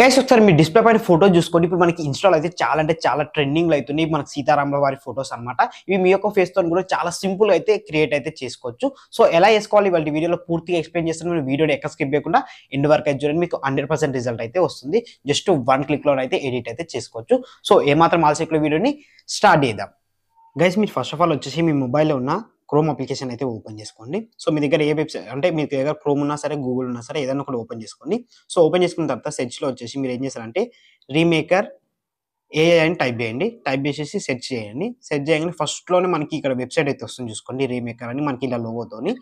guys ఒకసారి మీ display పైన photo చూసుకోండి ఇప్పుడు మనకి ఇన్స్టాల్ అయితే చాలా అంటే చాలా ట్రెండింగ్లు అవుతున్నాయి మనకి సీతారాముల వారి ఫోటోస్ అనమాట ఇవి మీ యొక్క ఫేస్తో కూడా చాలా సింపుల్ అయితే క్రియేట్ అయితే చేసుకోవచ్చు సో ఎలా చేసుకోవాలి వాళ్ళ వీడియోలో పూర్తిగా ఎక్స్ప్లెయిన్ చేస్తాను మీరు వీడియోని ఎక్కడ స్కిప్ చేయకుండా ఎండ్ వరకు అయితే చూడండి మీకు హండ్రెడ్ రిజల్ట్ అయితే వస్తుంది జస్ట్ వన్ క్లిక్లో అయితే ఎడిట్ అయితే చేసుకోవచ్చు సో ఏమాత్రం ఆల్సెక్లో వీడియోని స్టార్ట్ చేద్దాం గైస్ మీరు ఫస్ట్ ఆఫ్ ఆల్ వచ్చేసి మీ మొబైల్లో ఉన్న క్రోమ్ అప్లికేషన్ అయితే ఓపెన్ చేసుకోండి సో మీ దగ్గర ఏ వెబ్సైట్ అంటే మీ దగ్గర క్రోమ్ ఉన్నా సరే గూగుల్ ఉన్నా సరే ఏదైనా ఒకటి ఓపెన్ చేసుకోండి సో ఓపెన్ చేసుకున్న తర్వాత సెర్చ్లో వచ్చేసి మీరు ఏం చేస్తారంటే రీమేకర్ ఏఐ అని టైప్ చేయండి టైప్ చేసేసి సెర్చ్ చేయండి సెర్చ్ చేయగానే ఫస్ట్లోనే మనకి ఇక్కడ వెబ్సైట్ అయితే వస్తుంది చూసుకోండి రీమేకర్ అని మనకి ఇలా లోగోతోని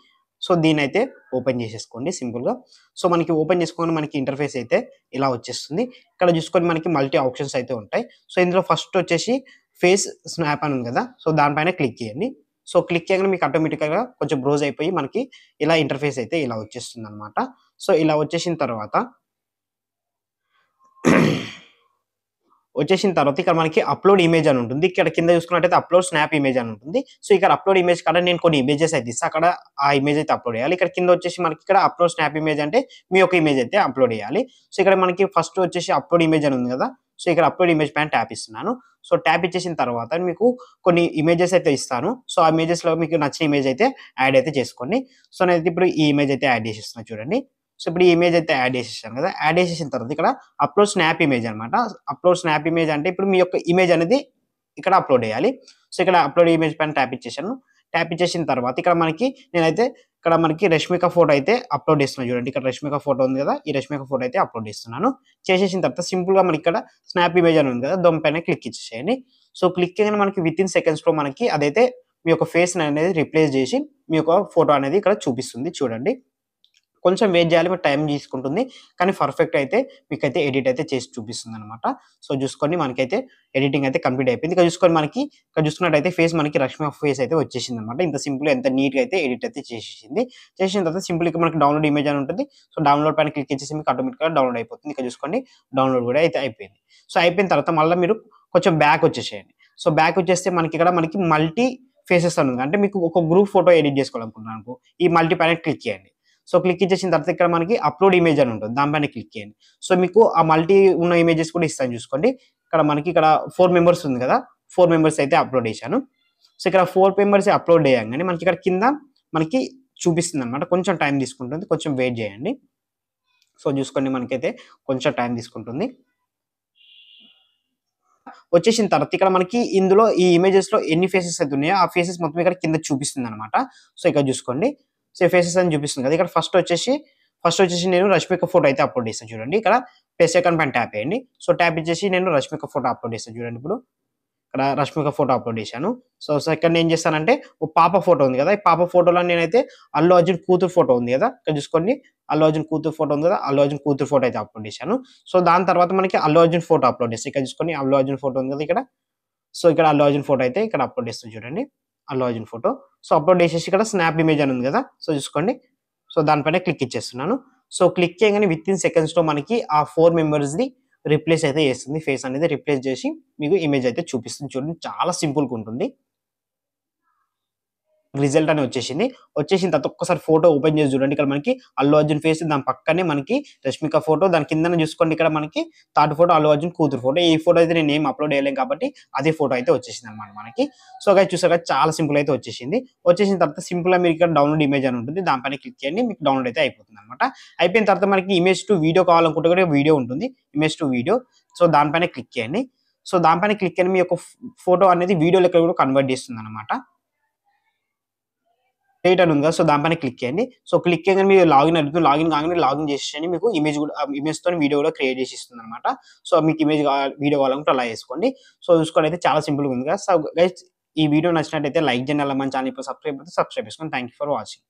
సో దీని అయితే ఓపెన్ చేసేసుకోండి సింపుల్గా సో మనకి ఓపెన్ చేసుకొని మనకి ఇంటర్ఫేస్ అయితే ఇలా వచ్చేస్తుంది ఇక్కడ చూసుకొని మనకి మల్టీ ఆప్షన్స్ అయితే ఉంటాయి సో ఇందులో ఫస్ట్ వచ్చేసి ఫేస్ స్నాప్ అని ఉంది కదా సో దానిపైన క్లిక్ చేయండి సో క్లిక్ చేయగానే మీకు ఆటోమేటిక్గా కొంచెం బ్రౌజ్ అయిపోయి మనకి ఇలా ఇంటర్ఫేస్ అయితే ఇలా వచ్చేస్తుంది అనమాట సో ఇలా వచ్చేసిన తర్వాత వచ్చేసిన తర్వాత ఇక్కడ మనకి అప్లోడ్ ఇమేజ్ అని ఉంటుంది ఇక్కడ కింద చూసుకున్నట్టయితే అప్లోడ్ స్నాప్ ఇమేజ్ అని ఉంటుంది సో ఇక్కడ అప్లోడ్ ఇమేజ్ కాడ నేను కొన్ని ఇమేజెస్ అయితే ఇస్తాను అక్కడ ఆ ఇమేజ్ అయితే అప్లోడ్ చేయాలి ఇక్కడ కింద వచ్చేసి మనకి ఇక్కడ అప్లోడ్ స్నాప్ ఇమేజ్ అంటే మీ యొక్క ఇమేజ్ అయితే అప్లోడ్ చేయాలి సో ఇక్కడ మనకి ఫస్ట్ వచ్చేసి అప్లోడ్ ఇమేజ్ అని ఉంది కదా సో ఇక్కడ అప్లోడ్ ఇమేజ్ పైన ట్యాప్ ఇస్తున్నాను సో ట్యాప్ ఇచ్చేసిన తర్వాత మీకు కొన్ని ఇమేజెస్ అయితే ఇస్తాను సో ఆ ఇమేజెస్లో మీకు నచ్చిన ఇమేజ్ అయితే యాడ్ అయితే చేసుకోండి సో నేను ఇప్పుడు ఈ ఇమేజ్ అయితే యాడ్ చేసేస్తున్నాను చూడండి సో ఇప్పుడు ఈ ఇమేజ్ అయితే యాడ్ చేసేసాను కదా యాడ్ చేసేసిన తర్వాత ఇక్కడ అప్లోడ్ స్నాప్ ఇమేజ్ అనమాట అప్లోడ్ స్నాప్ ఇమేజ్ అంటే ఇప్పుడు మీ యొక్క ఇమేజ్ అనేది ఇక్కడ అప్లోడ్ చేయాలి సో ఇక్కడ అప్లోడ్ ఇమేజ్ పైన ట్యాప్ ఇచ్చేసాను ట్యాప్ ఇచ్చేసిన తర్వాత ఇక్కడ మనకి నేనైతే ఇక్కడ మనకి రష్మిక ఫోటో అయితే అప్లోడ్ చేస్తున్నాను చూడండి ఇక్కడ రష్మిక ఫోటో ఉంది కదా ఈ రష్మిక ఫోటో అయితే అప్లోడ్ చేస్తున్నాను చేసేసిన తర్వాత సింపుల్గా మనకి ఇక్కడ స్నాప్ ఇమేజ్ అని ఉంది కదా దొంపైన క్లిక్ ఇచ్చేసేయండి సో క్లిక్ చేయగానే మనకి విత్ ఇన్ సెకండ్స్లో మనకి అదైతే మీ యొక్క ఫేస్ అనేది రిప్లేస్ చేసి మీ యొక్క ఫోటో అనేది ఇక్కడ చూపిస్తుంది చూడండి కొంచెం వెయిట్ చేయాలి మీరు టైం తీసుకుంటుంది కానీ పర్ఫెక్ట్ అయితే మీకైతే ఎడిట్ అయితే చేసి చూపిస్తుంది అనమాట సో చూసుకొని మనకైతే ఎడిటింగ్ అయితే కంప్లీట్ అయిపోయింది ఇక్కడ చూసుకొని మనకి ఇక్కడ చూసుకున్నట్టయితే ఫేస్ మనకి రష్మి ఫేస్ అయితే వచ్చేసింది అనమాట ఇంత సింపుల్ ఎంత నీట్గా అయితే ఎడిట్ అయితే చేసేసింది చేసిన తర్వాత సింపుల్ ఇక్కడ మనకి డౌన్లోడ్ ఇమేజ్ అని ఉంటుంది సో డౌన్లోడ్ పైన క్లిక్ చేసేసి మీకు ఆటోమేటిక్గా డౌన్లోడ్ అయిపోతుంది ఇక్కడ చూసుకోండి డౌన్లోడ్ కూడా అయితే అయిపోయింది సో అయిపోయిన తర్వాత మళ్ళీ మీరు కొంచెం బ్యాక్ వచ్చేసేయండి సో బ్యాక్ వచ్చేస్తే మనకి ఇక్కడ మనకి మల్టీ ఫేసెస్ అని ఉంది అంటే మీకు ఒక గ్రూప్ ఫోటో ఎడిట్ చేసుకోవాలనుకుంటున్నాను ఈ మల్టీ పైన క్లిక్ చేయండి సో క్లిక్ ఇచ్చేసిన తర్వాత ఇక్కడ మనకి అప్లోడ్ ఇమేజ్ అని ఉంటుంది దానిపైన క్లిక్ చేయండి సో మీకు ఆ మల్టీ ఉన్న ఇమేజెస్ కూడా ఇస్తాను చూసుకోండి ఇక్కడ మనకి ఇక్కడ ఫోర్ మెంబర్స్ ఉంది కదా ఫోర్ మెంబర్స్ అయితే అప్లోడ్ చేశాను సో ఇక్కడ ఫోర్ మెంబర్స్ అప్లోడ్ చేయగానే మనకి ఇక్కడ కింద మనకి చూపిస్తుంది అనమాట కొంచెం టైం తీసుకుంటుంది కొంచెం వెయిట్ చేయండి సో చూసుకోండి మనకైతే కొంచెం టైం తీసుకుంటుంది వచ్చేసిన తర్వాత ఇక్కడ మనకి ఇందులో ఈ ఇమేజెస్లో ఎన్ని ఫేసెస్ అయితే ఉన్నాయో ఆ ఫేసెస్ మొత్తం ఇక్కడ కింద చూపిస్తుంది అనమాట సో ఇక్కడ చూసుకోండి సో ఫేసెస్ అని చూపిస్తుంది కదా ఇక్కడ ఫస్ట్ వచ్చేసి ఫస్ట్ వచ్చేసి నేను రష్మిక ఫోటో అయితే అప్లోడ్ చేస్తాను చూడండి ఇక్కడ ఫేస్ ఐకాన్ పైన ట్యాప్ వేయండి సో ట్యాప్ ఇచ్చేసి నేను రష్మిక ఫోటో అప్లోడ్ చేస్తాను చూడండి ఇప్పుడు ఇక్కడ రష్మిక ఫోటో అప్లోడ్ చేశాను సో సెకండ్ ఏం చేస్తానంటే ఓ పాప ఫోటో ఉంది కదా ఈ పాప ఫోటోలో నేనైతే అల్లు అర్జున్ కూతురు ఫోటో ఉంది కదా ఇక్కడ చూసుకోండి అల్లు అర్జున్ కూతురు ఫోటో ఉంది కదా అల్లు అర్జున్ కూతురు ఫోటో అయితే అప్లోడ్ చేశాను సో దాని తర్వాత మనకి అల్లు అర్జున్ ఫోటో అప్లోడ్ చేస్తాను ఇక్కడ చూసుకోండి అల్లు అర్జున్ ఫోటో ఉంది కదా ఇక్కడ సో ఇక్కడ అల్లు అర్జున్ ఫోటో అయితే ఇక్కడ అప్లోడ్ చేస్తాను చూడండి Allu Arjun photo so upload చేసేసి ఇక్కడ స్నాప్ ఇమేజ్ అని ఉంది కదా సో చూసుకోండి సో దానిపైన క్లిక్ ఇచ్చేస్తున్నాను సో క్లిక్ చేయగానే విత్ ఇన్ సెకండ్స్లో మనకి ఆ ఫోర్ మెంబర్స్ది రిప్లేస్ అయితే చేస్తుంది ఫేస్ అనేది రిప్లేస్ చేసి మీకు ఇమేజ్ అయితే చూపిస్తుంది చూడండి చాలా సింపుల్గా ఉంటుంది రిజల్ట్ అని వచ్చేసింది వచ్చేసిన తర్వాత ఒక్కసారి ఫోటో ఓపెన్ చేసి చూడండి ఇక్కడ మనకి అల్లు అర్జున్ ఫేస్ దాని పక్కనే మనకి రష్మిక ఫోటో దాని కింద చూసుకోండి ఇక్కడ మనకి థర్డ్ ఫోటో అల్లు అర్జున్ కూతురు ఫోటో ఈ ఫోటో అయితే నేను ఏం అప్లోడ్ చేయలేం కాబట్టి అదే ఫోటో అయితే వచ్చేసింది అనమాట మనకి సో అది చూసాక చాలా సింపుల్ అయితే వచ్చేసింది వచ్చేసిన తర్వాత సింపుల్ గా మీరు ఇక్కడ డౌన్లోడ్ ఇమేజ్ అని ఉంటుంది దానిపైన క్లిక్ చేయండి మీకు డౌన్లోడ్ అయితే అయిపోతుంది అనమాట అయిపోయిన తర్వాత మనకి ఇమేజ్ టు వీడియో కావాలనుకుంటే కూడా వీడియో ఉంటుంది ఇమేజ్ టు వీడియో సో దానిపైన క్లిక్ చేయండి సో దానిపైన క్లిక్ చేయండి మీ యొక్క ఫోటో అనేది వీడియో లెక్క కూడా కన్వర్ట్ చేస్తుంది అనమాట డేట్ అని ఉంది కదా సో దానిపైన క్లిక్ చేయండి సో క్లిక్ చేయగానే మీరు లాగిన్ అడుగుతుంది లాగిన్ కాగానే లాగిన్ చేసేయండి మీకు ఇమేజ్ కూడా ఇమేజ్ తో వీడియో కూడా క్రియేట్ చేసి ఇస్తుంది అనమాట సో మీకు ఇమేజ్ వీడియో కావాలంటే అలా చేసుకోండి సో చూసుకోండి అయితే చాలా సింపుల్గా ఉంది కదా సో గైస్ ఈ వీడియో నచ్చినట్టయితే లైక్ చేయండి అలా మన ఛానల్ ఇప్పుడు సబ్స్క్రైబ్ అయితే సబ్స్క్రైబ్ చేసుకోండి థ్యాంక్ ఫర్ వాచింగ్